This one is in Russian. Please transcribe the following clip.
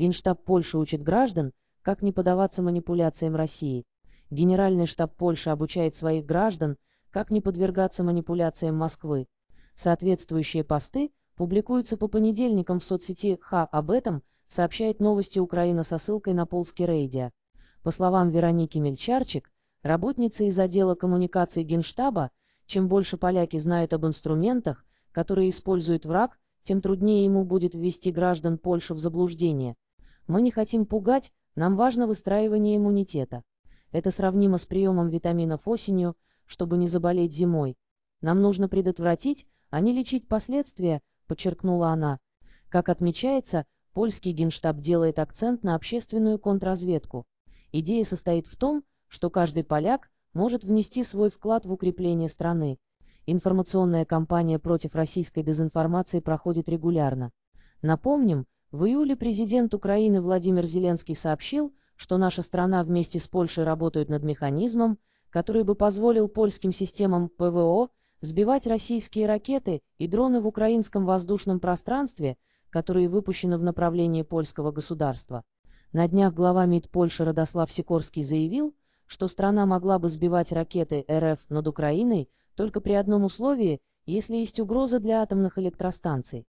Генштаб Польши учит граждан, как не поддаваться манипуляциям России. Генеральный штаб Польши обучает своих граждан, как не подвергаться манипуляциям Москвы. Соответствующие посты публикуются по понедельникам в соцсети «Ха». Об этом сообщает новости Украина со ссылкой на полский рейдио. По словам Вероники Мельчарчик, работницы из отдела коммуникаций Генштаба, чем больше поляки знают об инструментах, которые использует враг, тем труднее ему будет ввести граждан Польши в заблуждение. Мы не хотим пугать, нам важно выстраивание иммунитета. Это сравнимо с приемом витаминов осенью, чтобы не заболеть зимой. Нам нужно предотвратить, а не лечить последствия, подчеркнула она. Как отмечается, польский генштаб делает акцент на общественную контрразведку. Идея состоит в том, что каждый поляк может внести свой вклад в укрепление страны. Информационная кампания против российской дезинформации проходит регулярно. Напомним, в июле президент Украины Владимир Зеленский сообщил, что наша страна вместе с Польшей работают над механизмом, который бы позволил польским системам ПВО сбивать российские ракеты и дроны в украинском воздушном пространстве, которые выпущены в направлении польского государства. На днях глава МИД Польши Радослав Сикорский заявил, что страна могла бы сбивать ракеты РФ над Украиной только при одном условии, если есть угроза для атомных электростанций.